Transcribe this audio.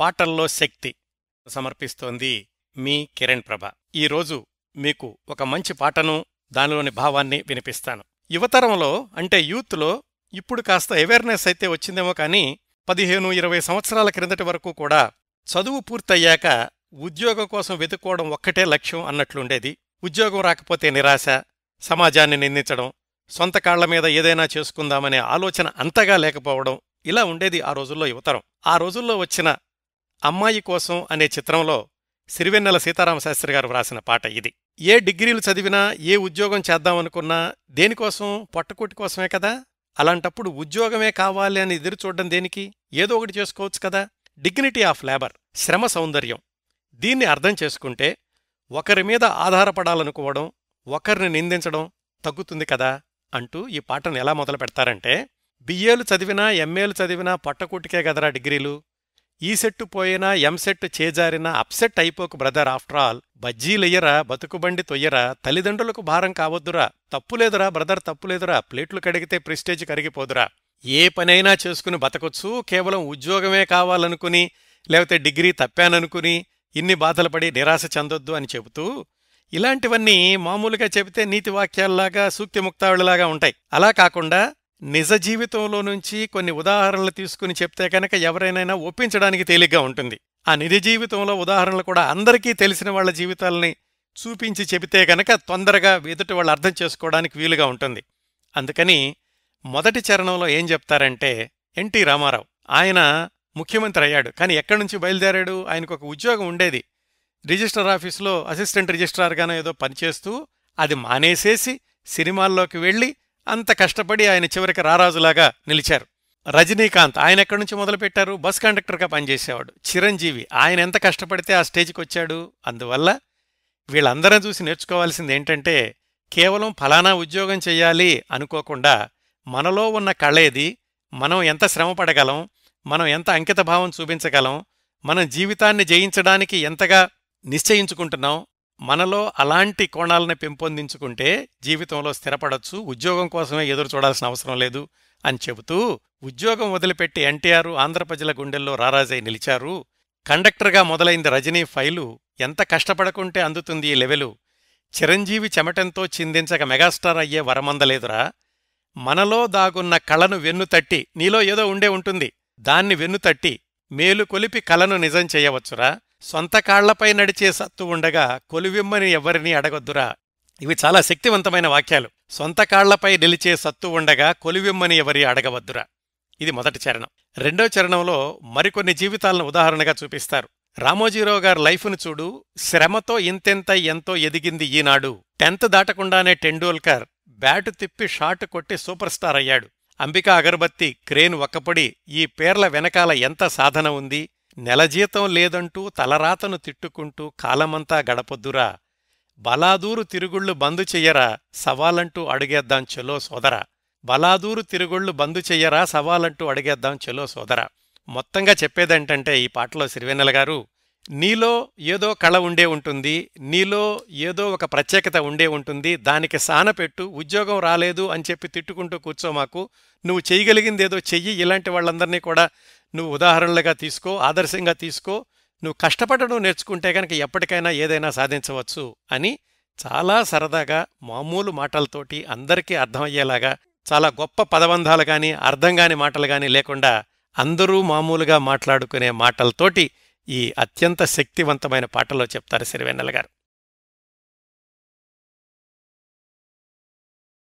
పాటల్లో శక్తి సమర్పిస్తోంది మీ కిరణ్ ప్రభ ఈరోజు మీకు ఒక మంచి పాటను దానిలోని భావాన్ని వినిపిస్తాను యువతరంలో అంటే యూత్లో ఇప్పుడు కాస్త అవేర్నెస్ అయితే వచ్చిందేమో కానీ పదిహేను ఇరవై సంవత్సరాల క్రిందటి వరకు కూడా చదువు పూర్తయ్యాక ఉద్యోగం కోసం వెతుక్కోవడం ఒక్కటే లక్ష్యం అన్నట్లుండేది ఉద్యోగం రాకపోతే నిరాశ సమాజాన్ని నిందించడం సొంత కాళ్ల మీద ఏదైనా చేసుకుందామనే ఆలోచన అంతగా లేకపోవడం ఇలా ఉండేది ఆ రోజుల్లో యువతరం ఆ రోజుల్లో వచ్చిన అమ్మాయి కోసం అనే చిత్రంలో సిరివెన్నెల సీతారామశాస్త్రి గారు వ్రాసిన పాట ఇది ఏ డిగ్రీలు చదివినా ఏ ఉద్యోగం చేద్దామనుకున్నా దేనికోసం పొట్టకూటి కోసమే కదా అలాంటప్పుడు ఉద్యోగమే కావాలి అని ఎదురు చూడడం దేనికి ఏదో ఒకటి చేసుకోవచ్చు కదా డిగ్నిటీ ఆఫ్ లేబర్ శ్రమ సౌందర్యం దీన్ని అర్థం చేసుకుంటే ఒకరి మీద ఆధారపడాలనుకోవడం ఒకరిని నిందించడం తగ్గుతుంది కదా అంటూ ఈ పాటను ఎలా మొదలు పెడతారంటే బిఏలు చదివినా ఎంఏలు చదివినా పట్టకూటికే కదరా డిగ్రీలు ఈ సెట్టు పోయినా ఎం చేజారినా అప్సెట్ అయిపోకు బ్రదర్ ఆఫ్టర్ ఆల్ బజ్జీలయ్యరా బతుకుబండి తొయ్యరా తల్లిదండ్రులకు భారం కావద్దురా తప్పులేదురా బ్రదర్ తప్పులేదురా ప్లేట్లు కడిగితే ప్రిస్టేజ్ కరిగిపోదురా ఏ పనైనా చేసుకుని బతకొచ్చు కేవలం ఉద్యోగమే కావాలనుకుని లేకపోతే డిగ్రీ తప్పాననుకుని ఇన్ని బాధలు పడి నిరాశ చెందొద్దు అని చెబుతూ ఇలాంటివన్నీ మామూలుగా చెబితే నీతి వాక్యాల్లాగా సూక్తిముక్తావులలాగా ఉంటాయి అలా కాకుండా నిజ జీవితంలో నుంచి కొన్ని ఉదాహరణలు తీసుకుని చెప్తే కనుక ఎవరైనా ఒప్పించడానికి తేలిగ్గా ఉంటుంది ఆ నిజ జీవితంలో ఉదాహరణలు కూడా అందరికీ తెలిసిన వాళ్ళ జీవితాలని చూపించి చెబితే గనక తొందరగా ఎదుటి వాళ్ళు అర్థం చేసుకోవడానికి వీలుగా ఉంటుంది అందుకని మొదటి చరణంలో ఏం చెప్తారంటే ఎన్టీ రామారావు ఆయన ముఖ్యమంత్రి అయ్యాడు కానీ ఎక్కడి నుంచి బయలుదేరాడు ఆయనకు ఒక ఉద్యోగం ఉండేది రిజిస్టర్ ఆఫీసులో అసిస్టెంట్ రిజిస్ట్రార్గానో ఏదో పనిచేస్తూ అది మానేసేసి సినిమాల్లోకి వెళ్ళి అంత కష్టపడి ఆయన చివరికి రారాజులాగా నిలిచారు రజనీకాంత్ ఆయన ఎక్కడి నుంచి మొదలుపెట్టారు బస్ కండక్టర్గా పనిచేసేవాడు చిరంజీవి ఆయన ఎంత కష్టపడితే ఆ స్టేజ్కి వచ్చాడు అందువల్ల వీళ్ళందరం చూసి నేర్చుకోవాల్సింది ఏంటంటే కేవలం ఫలానా ఉద్యోగం చేయాలి అనుకోకుండా మనలో ఉన్న కళేది మనం ఎంత శ్రమపడగలం మనం ఎంత అంకితభావం చూపించగలం మన జీవితాన్ని జయించడానికి ఎంతగా నిశ్చయించుకుంటున్నాం మనలో అలాంటి కోణాలని పెంపొందించుకుంటే జీవితంలో స్థిరపడచ్చు ఉద్యోగం కోసమే ఎదురు చూడాల్సిన అవసరం లేదు అని చెబుతూ ఉద్యోగం వదిలిపెట్టి ఎన్టీఆర్ ప్రజల గుండెల్లో రారాజై నిలిచారు కండక్టర్గా మొదలైంది రజనీ ఫైలు ఎంత కష్టపడకుంటే అందుతుంది ఈ లెవెలు చిరంజీవి చెమటంతో చిందించక మెగాస్టార్ అయ్యే వరమందలేదురా మనలో దాగున్న కళను తట్టి నీలో ఏదో ఉండే ఉంటుంది దాన్ని వెన్ను తట్టి మేలు కొలిపి కళను నిజం చేయవచ్చురా సొంత కాళ్లపై నడిచే సత్తు ఉండగా కొలువిమ్మని ఎవరినీ అడగొద్దురా ఇవి చాలా శక్తివంతమైన వాక్యాలు సొంత కాళ్లపై నిలిచే సత్తు ఉండగా కొలివిమ్మని ఎవరి అడగవద్దురా ఇది మొదటి చరణం రెండో చరణంలో మరికొన్ని జీవితాలను ఉదాహరణగా చూపిస్తారు రామోజీరావు గారు లైఫ్ను చూడు శ్రమతో ఇంతెంత ఎంతో ఎదిగింది ఈనాడు టెన్త్ దాటకుండానే టెండూల్కర్ బ్యాటు తిప్పి షాటు కొట్టి సూపర్ స్టార్ అయ్యాడు అంబికా అగర్బత్తి క్రేన్ ఒక్కపొడి ఈ పేర్ల వెనకాల ఎంత సాధన ఉంది నెల జీతం లేదంటూ తలరాతను తిట్టుకుంటూ కాలమంతా గడపొద్దురా బలాదూరు తిరుగుళ్ళు బందు చెయ్యరా సవాలంటూ అడిగేద్దాం చెలో సోదర బలాదూరు తిరుగుళ్ళు బందు చెయ్యరా సవాలంటూ అడిగేద్దాం చెలో సోదర మొత్తంగా చెప్పేదేంటంటే ఈ పాటలో సిరివెన్నెల గారు నీలో ఏదో కళ ఉండే ఉంటుంది నీలో ఏదో ఒక ప్రత్యేకత ఉండే ఉంటుంది దానికి సానపెట్టు ఉద్యోగం రాలేదు అని చెప్పి తిట్టుకుంటూ కూర్చో మాకు నువ్వు చేయగలిగిందేదో చెయ్యి ఇలాంటి వాళ్ళందరినీ కూడా నువ్వు ఉదాహరణలుగా తీసుకో ఆదర్శంగా తీసుకో నువ్వు కష్టపడడం నేర్చుకుంటే కనుక ఎప్పటికైనా ఏదైనా సాధించవచ్చు అని చాలా సరదాగా మామూలు మాటలతోటి అందరికీ అర్థమయ్యేలాగా చాలా గొప్ప పదబంధాలు కానీ అర్థం కాని మాటలు కానీ లేకుండా అందరూ మామూలుగా మాట్లాడుకునే మాటలతోటి ఈ అత్యంత శక్తివంతమైన పాటలో చెప్తారు సిరివెన్నెల గారు